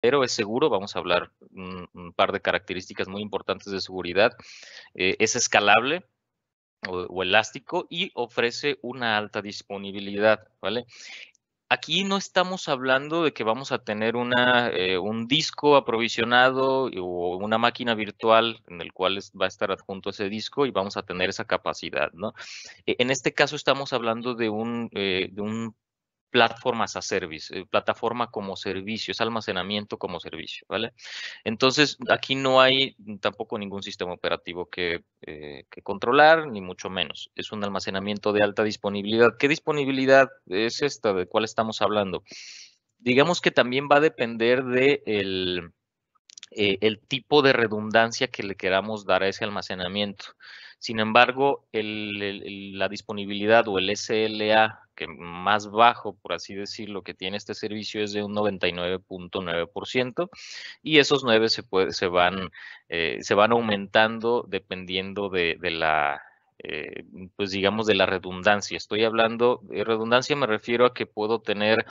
pero es seguro. Vamos a hablar un, par de características muy importantes de seguridad. Eh, es escalable o, elástico y ofrece una alta disponibilidad, ¿vale? Aquí no estamos hablando de que vamos a tener una, eh, un disco aprovisionado o una máquina virtual en el cual va a estar adjunto ese disco y vamos a tener esa capacidad, ¿no? E, en este caso estamos hablando de un, eh, de un Plataformas a Service, eh, plataforma como servicio, es almacenamiento como servicio, ¿vale? Entonces, aquí no hay tampoco ningún sistema operativo eh, que, controlar, ni mucho menos. Es un almacenamiento de alta disponibilidad. ¿Qué disponibilidad es esta? ¿De cuál estamos hablando? Digamos que también va a depender del... Eh, el tipo de redundancia que le queramos dar a ese almacenamiento. Sin embargo, la disponibilidad o el SLA que más bajo, por así decirlo, que tiene este servicio es de un 99.9% y esos 9 eh, se, van, aumentando dependiendo de, la, eh, pues digamos, de la redundancia. Estoy hablando, de redundancia me refiero a que puedo tener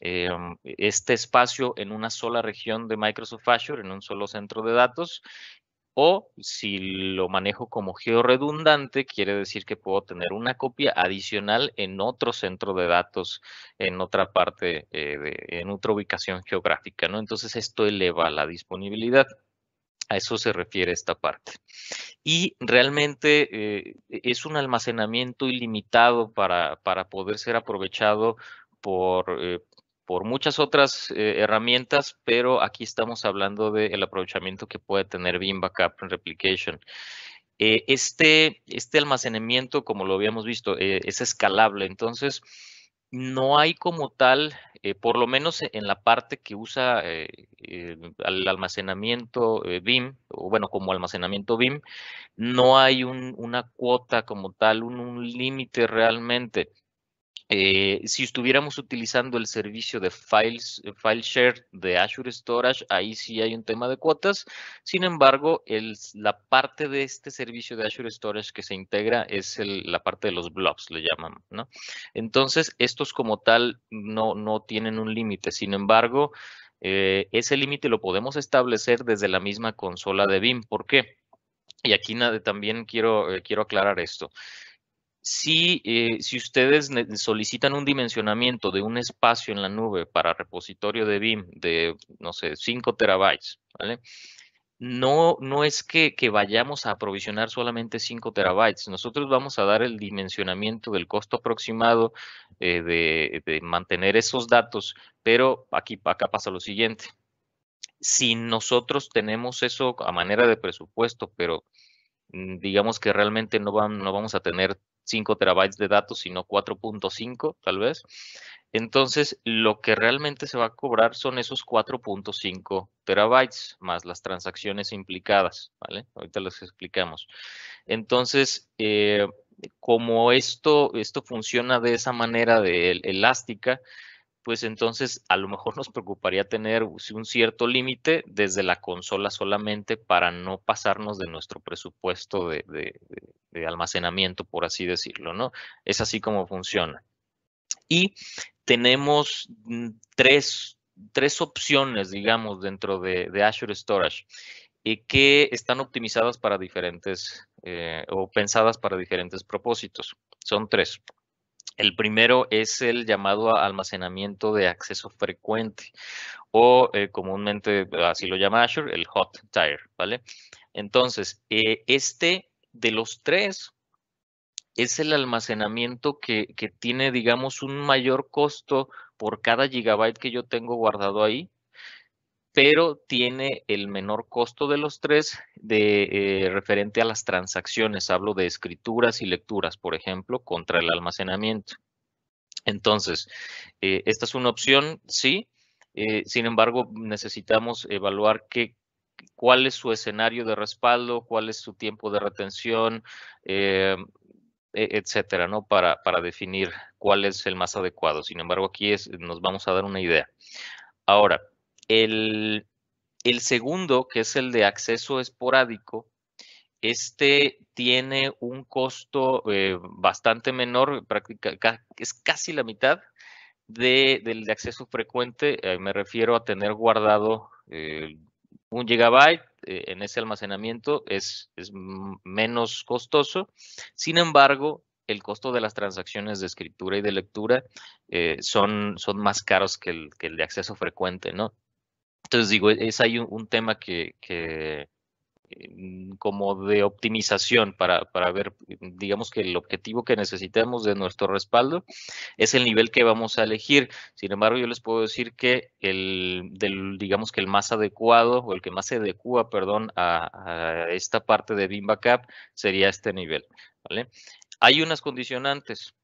eh, este espacio en una sola región de Microsoft Azure, en un solo centro de datos, o si lo manejo como geo redundante, quiere decir que puedo tener una copia adicional en otro centro de datos, en otra parte, eh, de, en otra ubicación geográfica, ¿no? Entonces esto eleva la disponibilidad. A eso se refiere esta parte. Y realmente eh, e, es un almacenamiento ilimitado para, para poder ser aprovechado por, eh, por muchas otras eh, herramientas, pero aquí estamos hablando del aprovechamiento que puede tener BIM Backup Replication. Eh, este, este almacenamiento, como lo habíamos visto, eh, es escalable, entonces no hay como tal, por lo menos en la parte que usa el almacenamiento BIM, o bueno, como almacenamiento BIM, no hay una cuota como tal, un límite realmente. Eh, si estuviéramos utilizando el servicio de files, eh, file share de Azure Storage, ahí sí hay un tema de cuotas. Sin embargo, el, la parte de este servicio de Azure Storage que se integra es la parte de los blobs, le llaman. ¿no? Entonces, estos como tal no, no tienen un límite. Sin embargo, eh, ese límite lo podemos establecer desde la misma consola de BIM. ¿Por qué? Y aquí también quiero, quiero aclarar esto si, eh, si ustedes solicitan un dimensionamiento de un espacio en la nube para repositorio de BIM de, no sé, 5 terabytes, ¿vale? No, no es que, vayamos a aprovisionar solamente 5 terabytes. Nosotros vamos a dar el dimensionamiento del costo aproximado eh, de, mantener esos datos, pero aquí acá pasa lo siguiente. Si nosotros tenemos eso a manera de presupuesto, pero mm, digamos que realmente no, no vamos a tener 5 terabytes de datos, sino 4.5 tal vez. Entonces, lo que realmente se va a cobrar son esos 4.5 terabytes más las transacciones implicadas, ¿vale? Ahorita las explicamos. Entonces, eh, como esto, esto funciona de esa manera de elástica, pues entonces a lo mejor nos preocuparía tener un cierto límite desde la consola solamente para no pasarnos de nuestro presupuesto de, almacenamiento, por así decirlo, ¿no? Es así como funciona. Y tenemos mm, tres, opciones, digamos, dentro de, Azure Storage y eh, que están optimizadas para diferentes eh, o pensadas para diferentes propósitos. Son tres. El primero es el llamado almacenamiento de acceso frecuente o eh, comúnmente así lo llama Azure, el hot tire, ¿vale? Entonces, eh, este de los tres es el almacenamiento que tiene, digamos, un mayor costo por cada gigabyte que yo tengo guardado ahí pero tiene el menor costo de los tres de, eh, referente a las transacciones. Hablo de escrituras y lecturas, por ejemplo, contra el almacenamiento. Entonces, eh, esta es una opción, sí. Eh, sin embargo, necesitamos evaluar qué, cuál es su escenario de respaldo, cuál es su tiempo de retención, e, etcétera, ¿no? Para, para definir cuál es el más adecuado. Sin embargo, aquí es, nos vamos a dar una idea. Ahora, el, segundo, que es el de acceso esporádico, este tiene un costo eh, bastante menor, prácticamente es casi la mitad del de acceso frecuente. Eh, me refiero a tener guardado eh, un gigabyte en ese almacenamiento, es, menos costoso. Sin embargo, el costo de las transacciones de escritura y de lectura son, más caros que el, que el, de acceso frecuente, ¿no? Entonces digo, e-, es ahí un, tema que, em, como de optimización para, para, ver, em, digamos que el objetivo que necesitamos de nuestro respaldo es el nivel que vamos a elegir. Sin embargo, yo les puedo decir que el, del, digamos que el más adecuado o el que más se adecua, perdón, a, esta parte de BIM Backup sería este nivel. ¿vale? Hay unas condicionantes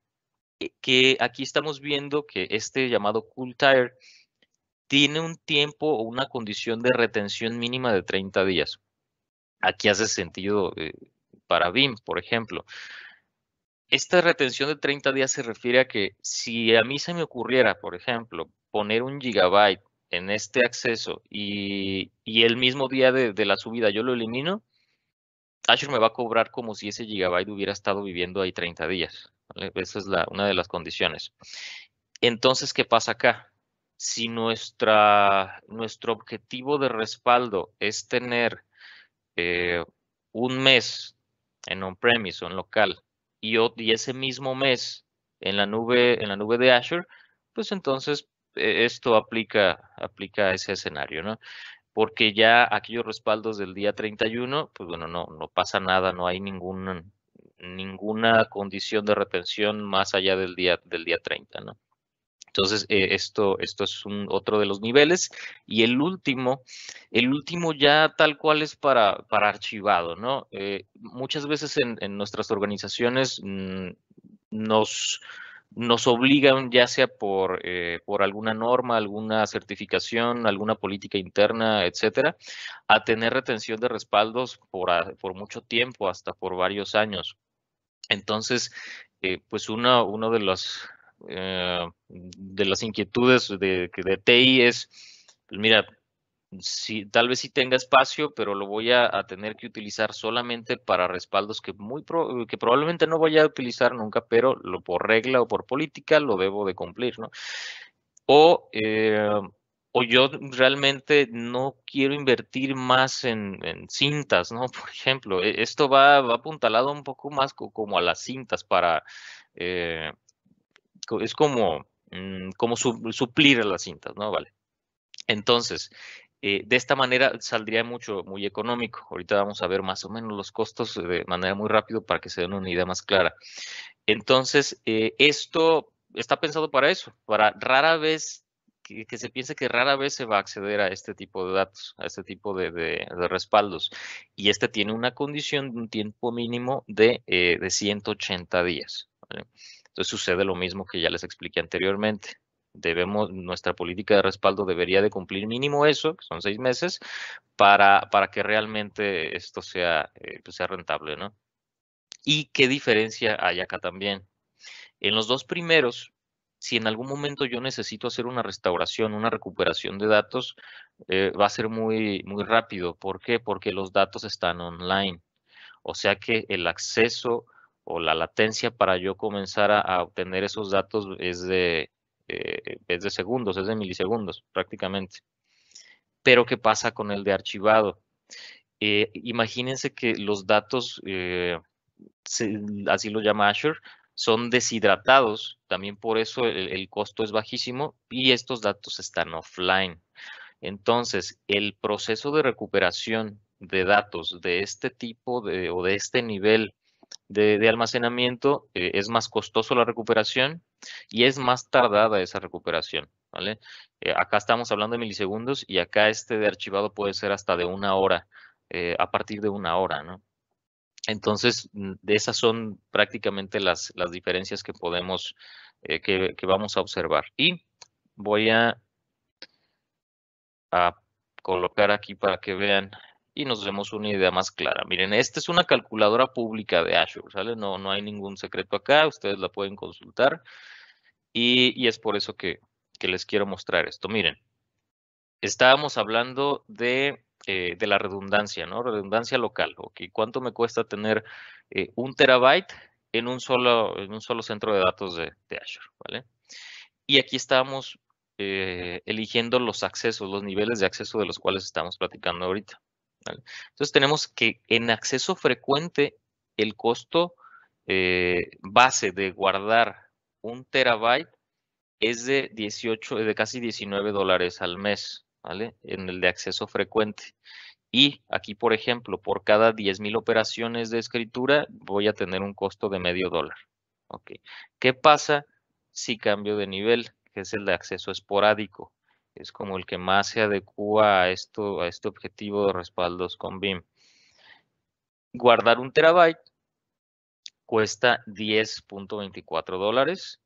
eh, que aquí estamos viendo que este llamado Cool Tire tiene un tiempo o una condición de retención mínima de 30 días. Aquí hace sentido eh, para BIM, por ejemplo. Esta retención de 30 días se refiere a que si a mí se me ocurriera, por ejemplo, poner un gigabyte en este acceso y, el mismo día de, la subida yo lo elimino, Azure me va a cobrar como si ese gigabyte hubiera estado viviendo ahí 30 días. Esa es una de las condiciones. Entonces, ¿qué pasa acá? si nuestra, nuestro objetivo de respaldo es tener eh, un mes en on-premise o en local y, y, ese mismo mes en la nube, en la nube de Azure, pues entonces e-, esto aplica, aplica a ese escenario, ¿no? Porque ya aquellos respaldos del día 31, pues bueno, no, no pasa nada, no hay ningún, ninguna condición de retención más allá del día, del día 30, ¿no? Entonces, eh, esto, esto es un, otro de los niveles. Y el último, el último ya tal cual es para, para archivado, ¿no? Eh, muchas veces en, nuestras organizaciones mm, nos nos obligan ya sea por, eh, por, alguna norma, alguna certificación, alguna política interna, etcétera, a tener retención de respaldos por, ah, por mucho tiempo, hasta por varios años. Entonces, pues uno, uno de los, eh, de las inquietudes de, de TI es, pues mira, si, tal vez sí tenga espacio, pero lo voy a, tener que utilizar solamente para respaldos que, muy que probablemente no voy a utilizar nunca, pero lo por regla o por política lo debo de cumplir, ¿no? O, eh, o yo realmente no quiero invertir más en, cintas, ¿no? Por ejemplo, e, esto va, va, apuntalado un poco más como a las cintas para... Eh, es como, mm, como suplir a las cintas, ¿no? Vale. Entonces, eh, de esta manera saldría mucho, muy económico. Ahorita vamos a ver más o menos los costos eh, de manera muy rápido para que se den una idea más clara. Entonces, eh, esto está pensado para eso, para rara vez que, se piense que rara vez se va a acceder a este tipo de datos, a este tipo de, respaldos. Y este tiene una condición de un tiempo mínimo de, de 180 días. ¿vale? Entonces sucede lo mismo que ya les expliqué anteriormente. Debemos, nuestra política de respaldo debería de cumplir mínimo eso, que son seis meses, para, para que realmente esto sea, eh, pues, sea rentable, ¿no? ¿Y qué diferencia hay acá también? En los dos primeros, si en algún momento yo necesito hacer una restauración, una recuperación de datos, eh, va a ser muy, muy rápido. ¿Por qué? Porque los datos están online. O sea que el acceso o la latencia para yo comenzar a, obtener esos datos es de, eh, de segundos, es de milisegundos prácticamente. Pero ¿qué pasa con el de archivado? Eh, imagínense que los datos, eh, así lo llama Azure, son deshidratados, también por eso el, el costo es bajísimo y estos datos están offline. Entonces, el proceso de recuperación de datos de este tipo o de este nivel de, almacenamiento, eh, es más costoso la recuperación y es más tardada esa recuperación. ¿vale? Eh, acá estamos hablando de milisegundos y acá este de archivado puede ser hasta de una hora, eh, a partir de una hora. ¿no? Entonces, mm, esas son prácticamente las, las diferencias que podemos, que, que, vamos a observar. Y voy a, a colocar aquí para que vean y nos demos una idea más clara. Miren, esta es una calculadora pública de Azure, ¿sale? No, no hay ningún secreto acá, ustedes la pueden consultar y, es por eso que, les quiero mostrar esto. Miren, estábamos hablando eh, de, la redundancia, ¿no? Redundancia local, ¿ok? ¿Cuánto me cuesta tener eh, un terabyte en un, solo, en un solo centro de datos de, Azure, ¿vale? Y aquí estábamos eh, eligiendo los accesos, los niveles de acceso de los cuales estamos platicando ahorita. Entonces tenemos que en acceso frecuente el costo eh, base de guardar un terabyte es de 18, de casi 19 dólares al mes, ¿vale? En el de acceso frecuente. Y aquí, por ejemplo, por cada 10,000 operaciones de escritura voy a tener un costo de medio dólar. ¿Qué pasa si cambio de nivel, que es el de acceso esporádico? es como el que más se adecua a, esto, a este objetivo de respaldos con BIM. Guardar un terabyte cuesta 10.24 dólares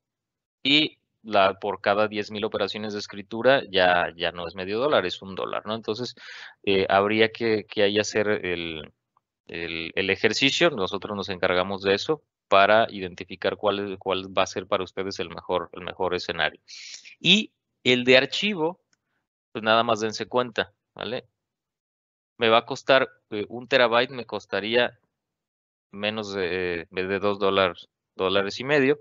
y la, por cada 10.000 operaciones de escritura ya, ya no es medio dólar, es un dólar, ¿no? Entonces, eh, habría que, que hacer el, ejercicio, nosotros nos encargamos de eso para identificar cuál, cuál va a ser para ustedes el mejor, el mejor escenario. Y el de archivo pues nada más dense cuenta, ¿vale? Me va a costar, eh, un terabyte me costaría menos de, eh, dos dólares, dólares y medio.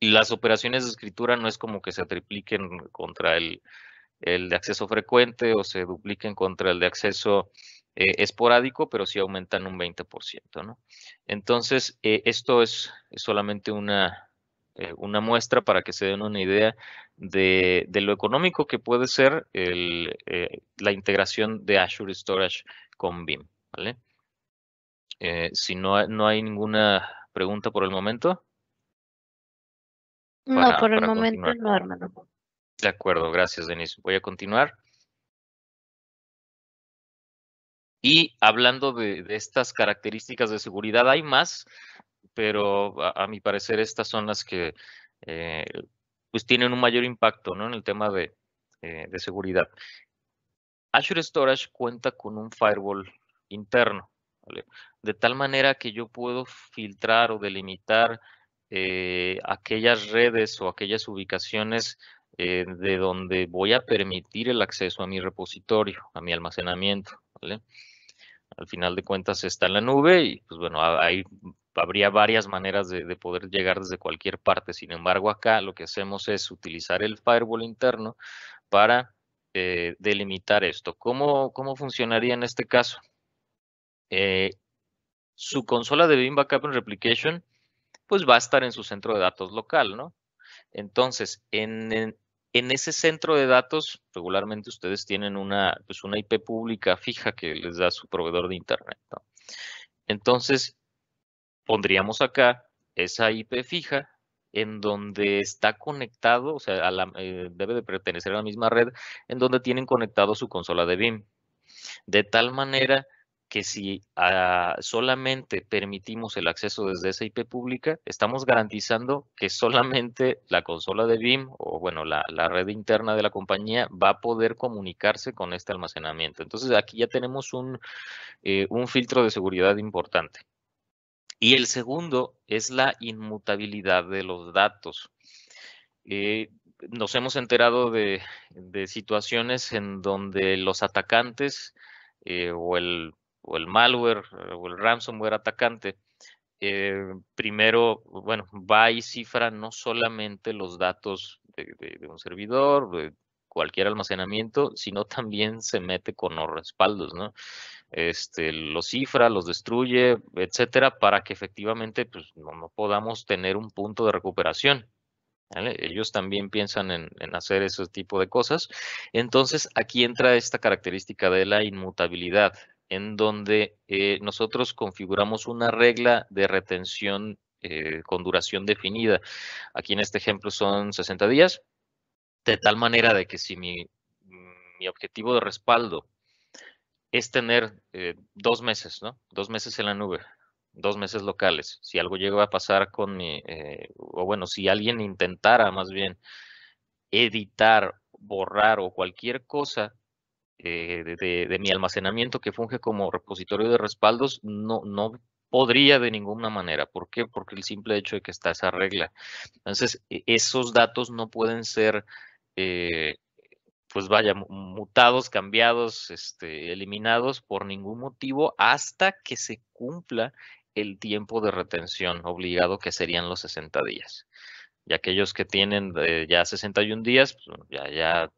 Y las operaciones de escritura no es como que se tripliquen contra el, de acceso frecuente o se dupliquen contra el de acceso eh, esporádico, pero sí aumentan un 20%, ¿no? Entonces, esto es solamente una, eh, una muestra para que se den una idea de, lo económico que puede ser el, eh, la integración de Azure Storage con BIM. ¿vale? Eh, si no, no hay ninguna pregunta por el momento. no, por el momento no, hermano. De acuerdo, gracias, Denise. Voy a continuar. Y hablando de, estas características de seguridad, hay más, pero a, mi parecer estas son las que eh, pues tienen un mayor impacto ¿no? en el tema de, eh, de seguridad. Azure Storage cuenta con un firewall interno, de tal manera que yo puedo filtrar o delimitar eh, aquellas redes o aquellas ubicaciones de donde voy a permitir el acceso a mi repositorio, a mi almacenamiento. Al final de cuentas está en la nube y pues bueno, hay habría varias maneras de, poder llegar desde cualquier parte. Sin embargo, acá lo que hacemos es utilizar el firewall interno para eh, delimitar esto. ¿Cómo, ¿Cómo, funcionaría en este caso? Eh, su consola de BIM Backup and Replication, pues va a estar en su centro de datos local, ¿no? Entonces, en, ese centro de datos, regularmente ustedes tienen una, pues una IP pública fija que les da su proveedor de Internet, ¿no? Entonces, pondríamos acá esa IP fija en donde está conectado, o sea, eh, debe de pertenecer a la misma red, en donde tienen conectado su consola de BIM. De tal manera que si ah, solamente permitimos el acceso desde esa IP pública, estamos garantizando que solamente la consola de BIM o, bueno, la, red interna de la compañía va a poder comunicarse con este almacenamiento. Entonces, aquí ya tenemos un eh, filtro de seguridad importante. Y el segundo es la inmutabilidad de los datos. Eh, nos hemos enterado de, situaciones en donde los atacantes eh, o, el, malware o el ransomware atacante eh, primero, bueno, va y cifra no solamente los datos de, de un servidor, cualquier almacenamiento, sino también se mete con los respaldos, ¿no? Este, los cifra, los destruye, etcétera, para que efectivamente pues, no, podamos tener un punto de recuperación. Ellos también piensan en, hacer ese tipo de cosas. Entonces, aquí entra esta característica de la inmutabilidad, en donde eh, nosotros configuramos una regla de retención eh, con duración definida. Aquí en este ejemplo son 60 días, de tal manera de que si mi, objetivo de respaldo es tener eh, dos meses, ¿no? Dos meses en la nube, dos meses locales. Si algo llega a pasar con mi, eh, o bueno, si alguien intentara más bien editar, borrar o cualquier cosa eh, de, de, mi almacenamiento que funge como repositorio de respaldos, no, no podría de ninguna manera. ¿Por qué? Porque el simple hecho de que está esa regla. Entonces, e, esos datos no pueden ser eh, pues vaya, mutados, cambiados, este, eliminados por ningún motivo hasta que se cumpla el tiempo de retención obligado que serían los 60 días. Y aquellos que tienen ya 61 días, pues ya, ya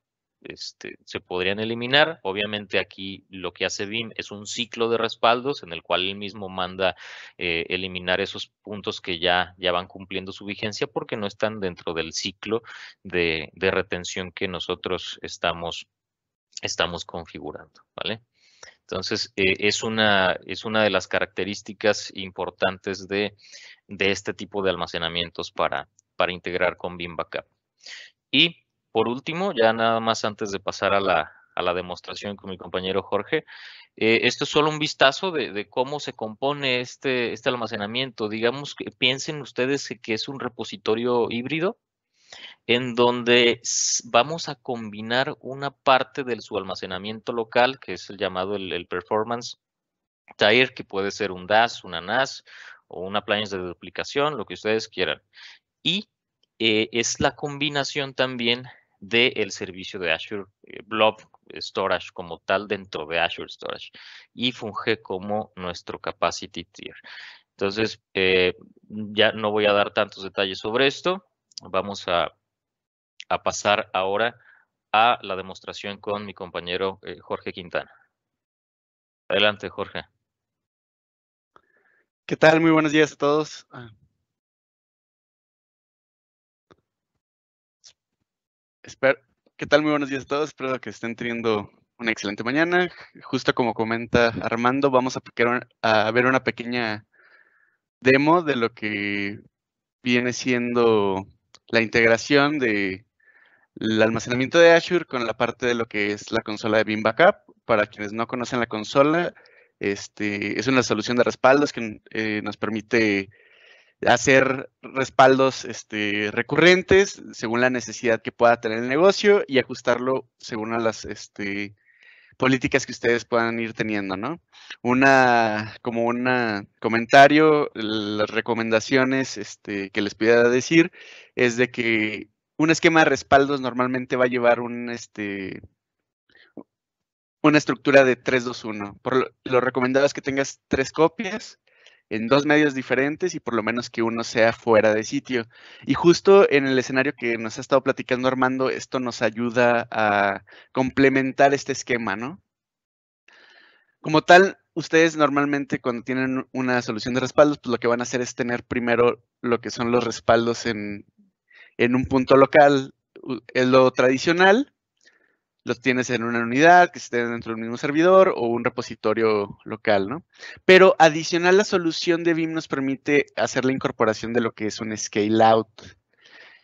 este, se podrían eliminar. Obviamente aquí lo que hace BIM es un ciclo de respaldos en el cual él mismo manda eh, eliminar esos puntos que ya, ya van cumpliendo su vigencia porque no están dentro del ciclo de, de retención que nosotros estamos, estamos configurando. ¿vale? Entonces, eh, es, una, es una de las características importantes de, de este tipo de almacenamientos para, para integrar con BIM Backup. Y por último, ya nada más antes de pasar a la, demostración con mi compañero Jorge, eh, esto es solo un vistazo de, cómo se compone este, este almacenamiento. Digamos que piensen ustedes que es un repositorio híbrido en donde vamos a combinar una parte de su almacenamiento local, que es el llamado el, performance tier, que puede ser un DAS, una NAS o una planes de duplicación, lo que ustedes quieran. Y eh, es la combinación también del el servicio de Azure eh, Blob Storage como tal dentro de Azure Storage y funge como nuestro capacity tier. Entonces, eh, ya no voy a dar tantos detalles sobre esto. Vamos a, a pasar ahora a la demostración con mi compañero eh, Jorge Quintana. Adelante, Jorge. ¿Qué tal? Muy buenos días a todos. Ah, ¿Qué tal? Muy buenos días a todos. Espero que estén teniendo una excelente mañana. Justo como comenta Armando, vamos a, ver una pequeña demo de lo que viene siendo la integración del almacenamiento de Azure con la parte de lo que es la consola de BIM Backup. Para quienes no conocen la consola, este, es una solución de respaldos que eh, nos permite hacer respaldos este, recurrentes según la necesidad que pueda tener el negocio y ajustarlo según a las este, políticas que ustedes puedan ir teniendo, ¿no? Una, como un comentario, las recomendaciones este, que les pudiera decir es de que un esquema de respaldos normalmente va a llevar un, este, una estructura de 3-2-1. Por lo, lo recomendado es que tengas tres copias, en dos medios diferentes y por lo menos que uno sea fuera de sitio. Y justo en el escenario que nos ha estado platicando Armando, esto nos ayuda a complementar este esquema, ¿no? Como tal, ustedes normalmente cuando tienen una solución de respaldos, pues lo que van a hacer es tener primero lo que son los respaldos en, en un punto local, es lo tradicional, los tienes en una unidad que esté dentro del mismo servidor o un repositorio local, ¿no? Pero adicional, la solución de Vim nos permite hacer la incorporación de lo que es un scale out.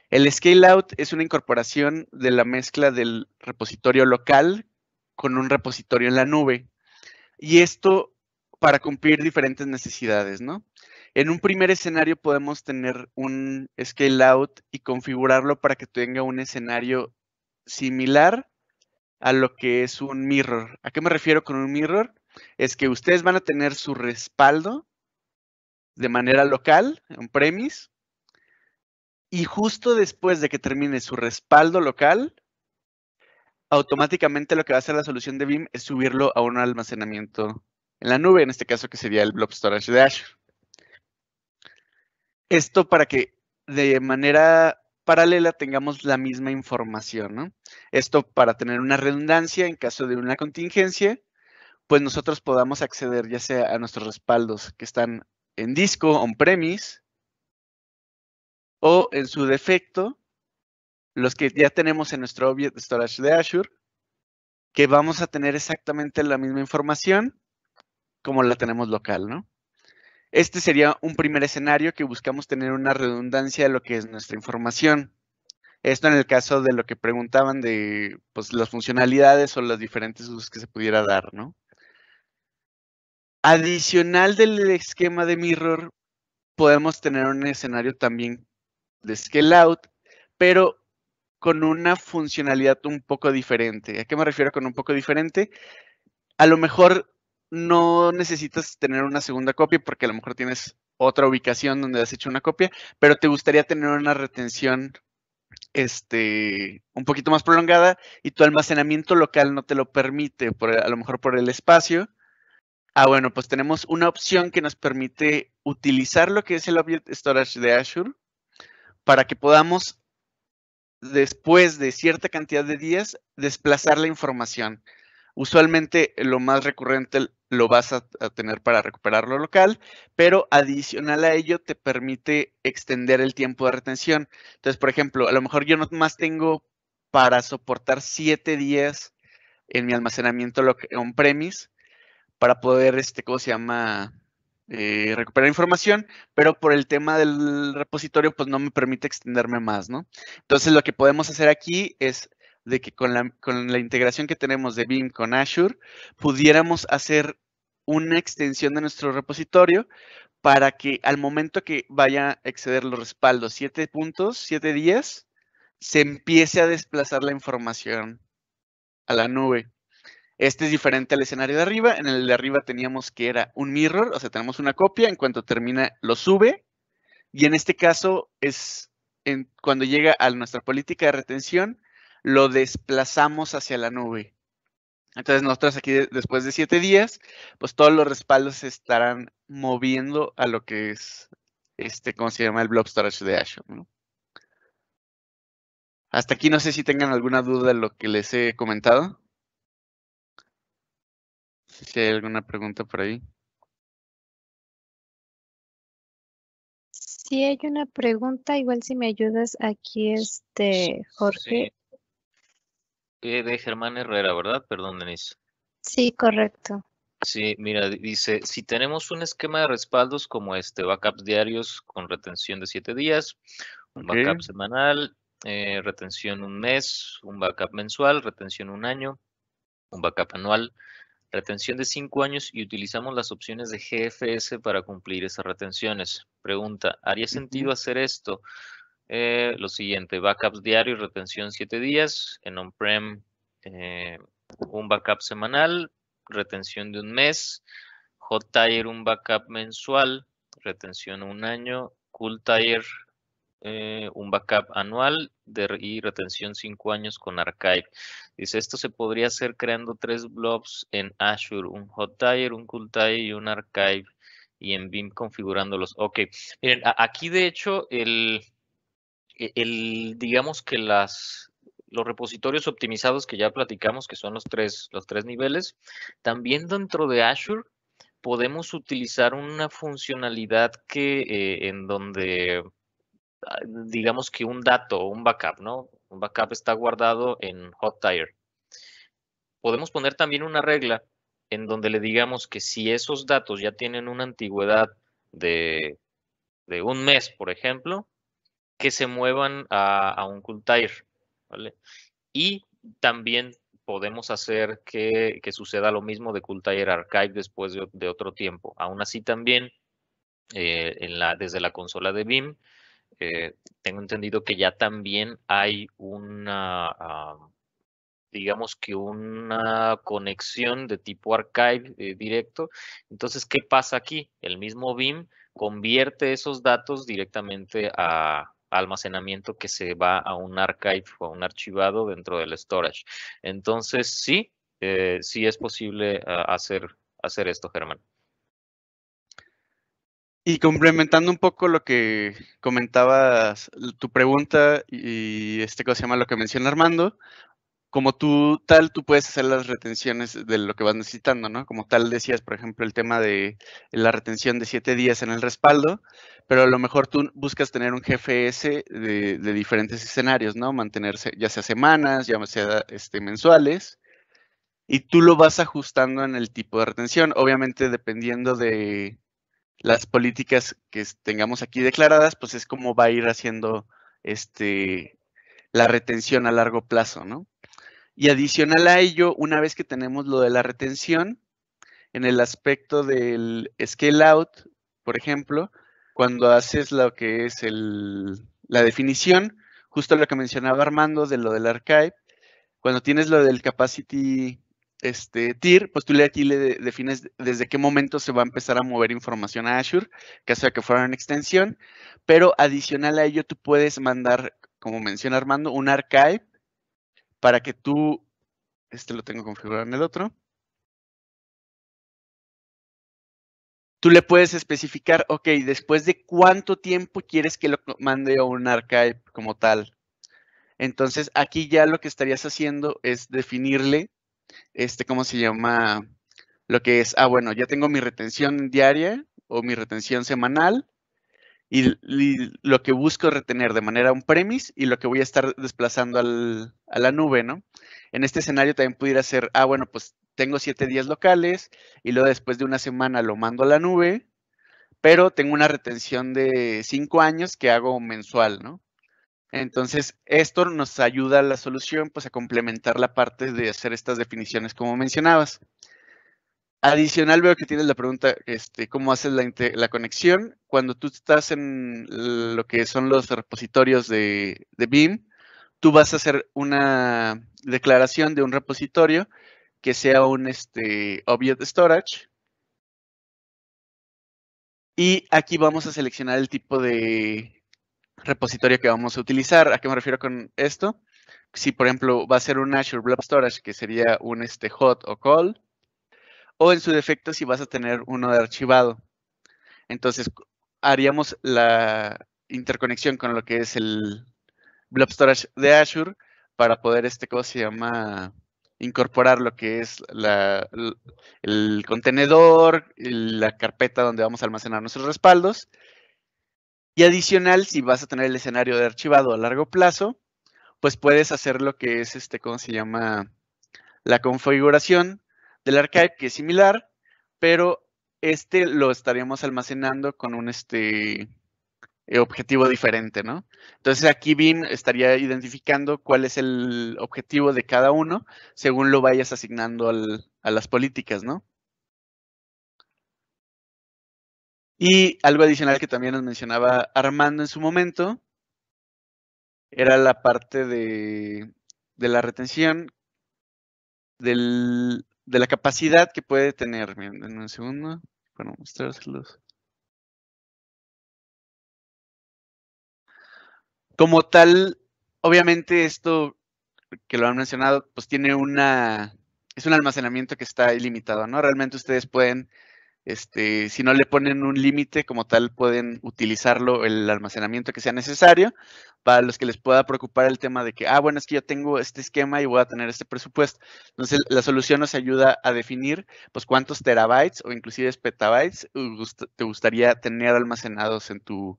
El scale out es una incorporación de la mezcla del repositorio local con un repositorio en la nube. Y esto para cumplir diferentes necesidades, ¿no? En un primer escenario podemos tener un scale out y configurarlo para que tenga un escenario similar a lo que es un mirror. ¿A qué me refiero con un mirror? Es que ustedes van a tener su respaldo de manera local, en premis, y justo después de que termine su respaldo local, automáticamente lo que va a hacer la solución de BIM es subirlo a un almacenamiento en la nube, en este caso que sería el Blob Storage de Azure. Esto para que de manera paralela tengamos la misma información, ¿no? Esto para tener una redundancia en caso de una contingencia, pues nosotros podamos acceder ya sea a nuestros respaldos que están en disco, on-premise, o en su defecto, los que ya tenemos en nuestro Object Storage de Azure, que vamos a tener exactamente la misma información como la tenemos local, ¿no? Este sería un primer escenario que buscamos tener una redundancia de lo que es nuestra información. Esto en el caso de lo que preguntaban de pues, las funcionalidades o los diferentes usos que se pudiera dar, ¿no? Adicional del esquema de mirror, podemos tener un escenario también de scale out, pero con una funcionalidad un poco diferente. ¿A qué me refiero con un poco diferente? A lo mejor no necesitas tener una segunda copia porque a lo mejor tienes otra ubicación donde has hecho una copia, pero te gustaría tener una retención este, un poquito más prolongada y tu almacenamiento local no te lo permite, por, a lo mejor por el espacio. Ah, bueno, pues tenemos una opción que nos permite utilizar lo que es el Object Storage de Azure para que podamos, después de cierta cantidad de días, desplazar la información. Usualmente lo más recurrente lo vas a, tener para recuperar lo local, pero adicional a ello te permite extender el tiempo de retención. Entonces, por ejemplo, a lo mejor yo no más tengo para soportar siete días en mi almacenamiento on-premise para poder, este, ¿cómo se llama? Eh, recuperar información, pero por el tema del repositorio, pues no me permite extenderme más, ¿no? Entonces, lo que podemos hacer aquí es de que con la, con la integración que tenemos de BIM con Azure, pudiéramos hacer una extensión de nuestro repositorio para que al momento que vaya a exceder los respaldos 7 puntos, 7 días, se empiece a desplazar la información a la nube. Este es diferente al escenario de arriba. En el de arriba teníamos que era un mirror, o sea, tenemos una copia, en cuanto termina lo sube. Y en este caso es en, cuando llega a nuestra política de retención, lo desplazamos hacia la nube. Entonces nosotros aquí después de siete días, pues todos los respaldos se estarán moviendo a lo que es este, ¿cómo se llama? El blob storage de Azure. Hasta aquí no sé si tengan alguna duda de lo que les he comentado. Si hay alguna pregunta por ahí. Si hay una pregunta, igual si me ayudas aquí, este Jorge, de Germán Herrera, ¿verdad? Perdón, Denise. Sí, correcto. Sí, mira, dice, si tenemos un esquema de respaldos como este, backups diarios con retención de siete días, un backup semanal, eh, retención un mes, un backup mensual, retención un año, un backup anual, retención de cinco años y utilizamos las opciones de GFS para cumplir esas retenciones. Pregunta, ¿haría sentido hacer esto? Eh, lo siguiente, backups diarios, retención siete días, en on-prem eh, un backup semanal, retención de un mes, hot tier un backup mensual, retención un año, cool tier eh, un backup anual de, y retención cinco años con archive. Dice, esto se podría hacer creando tres blobs en Azure, un hot tire, un cool tier y un archive y en BIM configurándolos. Ok, aquí de hecho el e, el, digamos que las, los repositorios optimizados que ya platicamos, que son los tres, los tres niveles, también dentro de Azure podemos utilizar una funcionalidad que eh, en donde ah, digamos que un dato, un backup, ¿no? Un backup está guardado en hot tire. Podemos poner también una regla en donde le digamos que si esos datos ya tienen una antigüedad de, de un mes, por ejemplo, que se muevan a, un Kultair. ¿vale? Y también podemos hacer que, suceda lo mismo de Kultair Archive después de, otro tiempo. Aún así también, eh, en la, desde la consola de BIM, eh, tengo entendido que ya también hay una, digamos que una conexión de tipo archive eh, directo. Entonces, ¿qué pasa aquí? El mismo BIM convierte esos datos directamente a, almacenamiento que se va a un archive o a un archivado dentro del storage. Entonces, sí, eh, sí es posible ah, hacer, hacer esto, Germán. Y complementando un poco lo que comentabas, tu pregunta y este cosa se llama lo que menciona Armando, como tú tal, tú puedes hacer las retenciones de lo que vas necesitando, ¿no? Como tal decías, por ejemplo, el tema de la retención de siete días en el respaldo, pero a lo mejor tú buscas tener un GFS de, diferentes escenarios, ¿no? Mantenerse ya sea semanas, ya sea este, mensuales, y tú lo vas ajustando en el tipo de retención, obviamente dependiendo de las políticas que tengamos aquí declaradas, pues es como va a ir haciendo este la retención a largo plazo, ¿no? Y adicional a ello, una vez que tenemos lo de la retención, en el aspecto del scale out, por ejemplo, cuando haces lo que es la definición, justo lo que mencionaba Armando de lo del archive, cuando tienes lo del capacity este, tier, pues tú aquí le defines desde qué momento se va a empezar a mover información a Azure, caso sea que fuera una extensión, pero adicional a ello tú puedes mandar, como menciona Armando, un archive para que tú, este lo tengo configurado en el otro, tú le puedes especificar, ok, después de cuánto tiempo quieres que lo mande a un archive como tal. Entonces, aquí ya lo que estarías haciendo es definirle, este, ¿cómo se llama? Lo que es, ah, bueno, ya tengo mi retención diaria o mi retención semanal y, lo que busco retener de manera un premise y lo que voy a estar desplazando al, a la nube, ¿no? En este escenario también pudiera ser, ah, bueno, pues tengo siete días locales y luego después de una semana lo mando a la nube, pero tengo una retención de cinco años que hago mensual, ¿no? Entonces, esto nos ayuda a la solución, pues a complementar la parte de hacer estas definiciones como mencionabas. Adicional veo que tienes la pregunta, este, cómo haces la, conexión. Cuando tú estás en lo que son los repositorios de, de BIM, tú vas a hacer una declaración de un repositorio que sea un este, object storage. Y aquí vamos a seleccionar el tipo de repositorio que vamos a utilizar. ¿A qué me refiero con esto? Si, por ejemplo, va a ser un Azure Blob Storage, que sería un este, hot o cold o en su defecto si vas a tener uno de archivado. Entonces, haríamos la interconexión con lo que es el Blob Storage de Azure para poder, este, ¿cómo se llama? Incorporar lo que es el contenedor, la carpeta donde vamos a almacenar nuestros respaldos. Y adicional, si vas a tener el escenario de archivado a largo plazo, pues puedes hacer lo que es este, ¿cómo se llama? La configuración del archive, que es similar, pero este lo estaríamos almacenando con un este, eh, objetivo diferente, ¿no? Entonces aquí bin estaría identificando cuál es el objetivo de cada uno según lo vayas asignando a las políticas, ¿no? Y algo adicional que también nos mencionaba Armando en su momento era la parte de la retención del de la capacidad que puede tener. en un segundo, para mostrárselos. Como tal, obviamente esto que lo han mencionado, pues tiene una, es un almacenamiento que está ilimitado, ¿no? Realmente ustedes pueden este, si no le ponen un límite como tal, pueden utilizarlo el almacenamiento que sea necesario para los que les pueda preocupar el tema de que, ah, bueno, es que yo tengo este esquema y voy a tener este presupuesto. Entonces, la solución nos ayuda a definir, pues, cuántos terabytes o inclusive petabytes uh, te gustaría tener almacenados en tu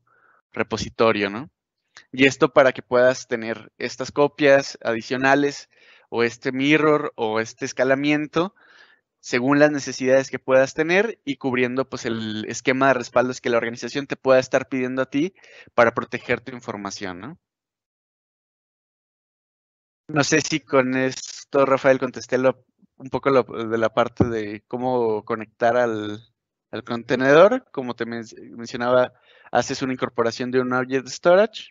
repositorio, ¿no? Y esto para que puedas tener estas copias adicionales o este mirror o este escalamiento según las necesidades que puedas tener y cubriendo pues el esquema de respaldos que la organización te pueda estar pidiendo a ti para proteger tu información, ¿no? sé si con esto, Rafael, contesté un poco lo, de la parte de cómo conectar al, contenedor. Como te mencionaba, haces una incorporación de un object storage,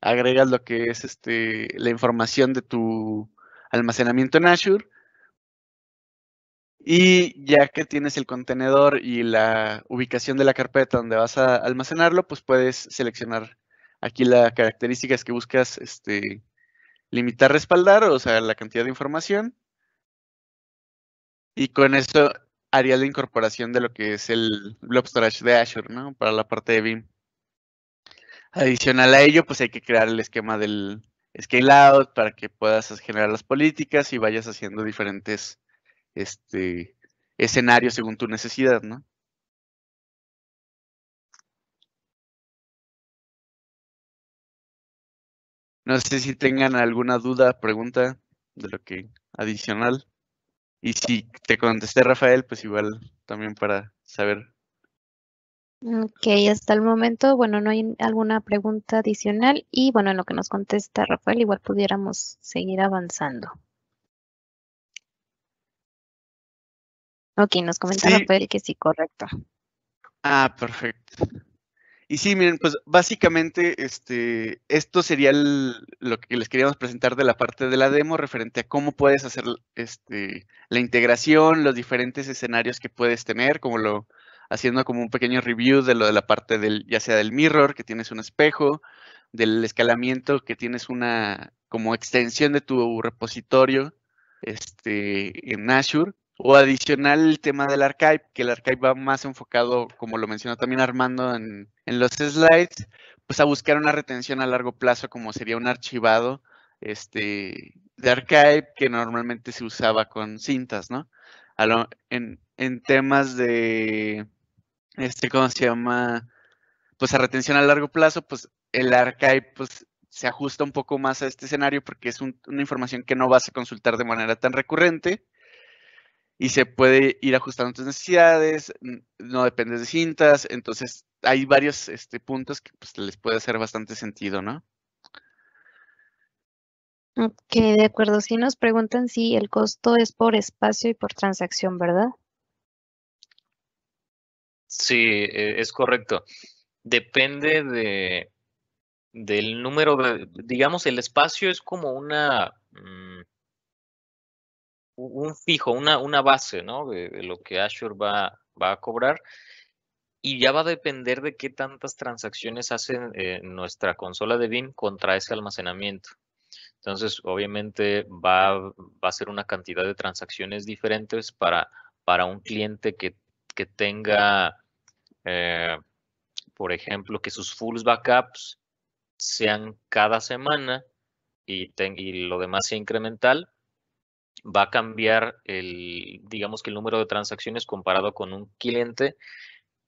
agregas lo que es este, la información de tu almacenamiento en Azure y ya que tienes el contenedor y la ubicación de la carpeta donde vas a almacenarlo, pues puedes seleccionar aquí las características que buscas este, limitar respaldar, o sea, la cantidad de información. Y con eso haría la incorporación de lo que es el Blob Storage de Azure, ¿no? Para la parte de BIM. Adicional a ello, pues hay que crear el esquema del scale out para que puedas generar las políticas y vayas haciendo diferentes este escenario según tu necesidad, ¿no? No sé si tengan alguna duda, pregunta de lo que adicional. Y si te contesté, Rafael, pues igual también para saber. Ok, hasta el momento, bueno, no hay alguna pregunta adicional y bueno, en lo que nos contesta Rafael, igual pudiéramos seguir avanzando. Ok, nos comentaba sí. que sí, correcto. Ah, perfecto. Y sí, miren, pues básicamente este, esto sería lo que les queríamos presentar de la parte de la demo referente a cómo puedes hacer este, la integración, los diferentes escenarios que puedes tener, como lo haciendo como un pequeño review de lo de la parte del, ya sea del mirror, que tienes un espejo, del escalamiento, que tienes una como extensión de tu repositorio este, en Azure o adicional el tema del archive, que el archive va más enfocado, como lo mencionó también Armando en, en los slides, pues a buscar una retención a largo plazo, como sería un archivado este, de archive que normalmente se usaba con cintas, ¿no? en, temas de, este, ¿cómo se llama? Pues a retención a largo plazo, pues el archive pues, se ajusta un poco más a este escenario porque es una información que no vas a consultar de manera tan recurrente y se puede ir ajustando tus necesidades, no depende de cintas, entonces hay varios este, puntos que pues, les puede hacer bastante sentido, ¿no? Ok, de acuerdo. Si nos preguntan si el costo es por espacio y por transacción, ¿verdad? Sí, e, es correcto. Depende de, del número de, digamos, el espacio es como una, mm, un fijo, una, una base, ¿no? De, lo que Azure va, va a cobrar. Y ya va a depender de qué tantas transacciones hace eh, nuestra consola de BIM contra ese almacenamiento. Entonces, obviamente, va, a ser una cantidad de transacciones diferentes para, para un cliente que, que tenga, eh, por ejemplo, que sus full backups sean cada semana y, y lo demás sea incremental, va a cambiar el, digamos que el número de transacciones comparado con un cliente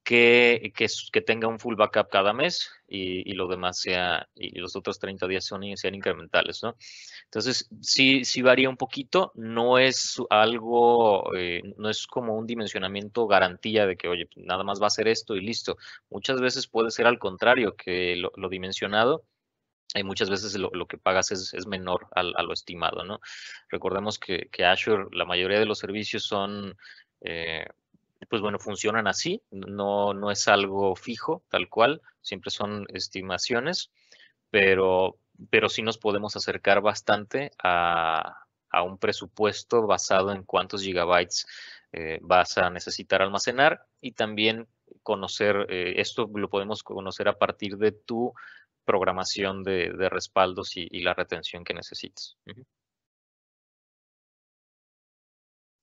que, que, que tenga un full backup cada mes y, lo demás sea, y los otros 30 días son, sean incrementales, ¿no? Entonces, sí, si varía un poquito, no es algo, eh, no es como un dimensionamiento garantía de que, oye, pues, nada más va a ser esto y listo. Muchas veces puede ser al contrario, que lo dimensionado hay muchas veces lo, que pagas es, menor a, lo estimado, ¿no? Recordemos que, Azure, la mayoría de los servicios son, eh, pues bueno, funcionan así, no, no es algo fijo, tal cual, siempre son estimaciones, pero, pero sí nos podemos acercar bastante a, un presupuesto basado en cuántos gigabytes eh, vas a necesitar almacenar y también conocer, eh, esto lo podemos conocer a partir de tu programación de, respaldos y, la retención que necesites.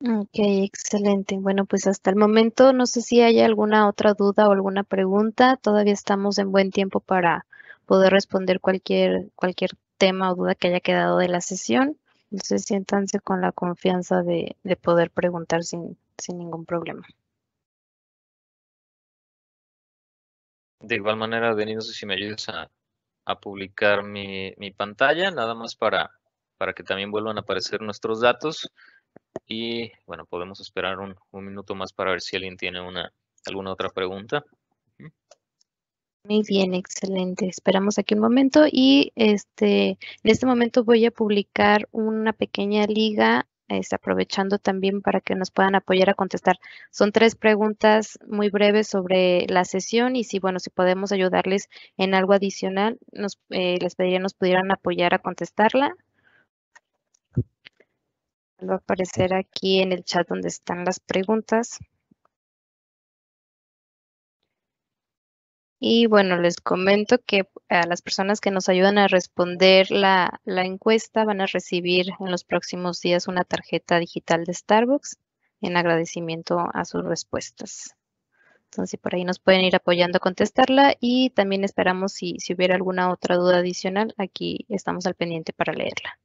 Ok, excelente. Bueno, pues hasta el momento no sé si hay alguna otra duda o alguna pregunta. Todavía estamos en buen tiempo para poder responder cualquier, cualquier tema o duda que haya quedado de la sesión. Entonces siéntanse con la confianza de, de poder preguntar sin, sin ningún problema. De igual manera, Denis, no sé si me ayudas a, a publicar mi, mi pantalla, nada más para, para que también vuelvan a aparecer nuestros datos. Y bueno, podemos esperar un, un minuto más para ver si alguien tiene una, alguna otra pregunta. Muy bien, excelente. Esperamos aquí un momento y este, en este momento voy a publicar una pequeña liga es, este, aprovechando también para que nos puedan apoyar a contestar. Son tres preguntas muy breves sobre la sesión y si, bueno, si podemos ayudarles en algo adicional, nos, eh, les pediría nos pudieran apoyar a contestarla. Va a aparecer aquí en el chat donde están las preguntas. Y bueno, les comento que a las personas que nos ayudan a responder la, encuesta van a recibir en los próximos días una tarjeta digital de Starbucks en agradecimiento a sus respuestas. Entonces, por ahí nos pueden ir apoyando a contestarla y también esperamos si hubiera alguna otra duda adicional, aquí estamos al pendiente para leerla.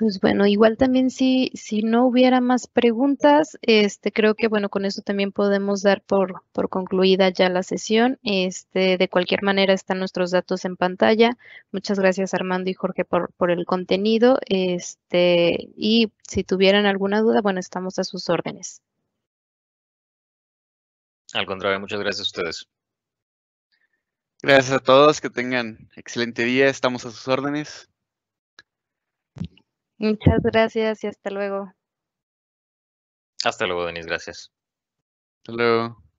Pues bueno, igual también si, si no hubiera más preguntas, este, creo que bueno, con eso también podemos dar por, por concluida ya la sesión. Este, de cualquier manera están nuestros datos en pantalla. Muchas gracias Armando y Jorge por, por el contenido. Este, y si tuvieran alguna duda, bueno, estamos a sus órdenes. Al contrario, muchas gracias a ustedes. Gracias a todos, que tengan excelente día, estamos a sus órdenes. Muchas gracias y hasta luego. Hasta luego, Denis. Gracias. Hasta luego.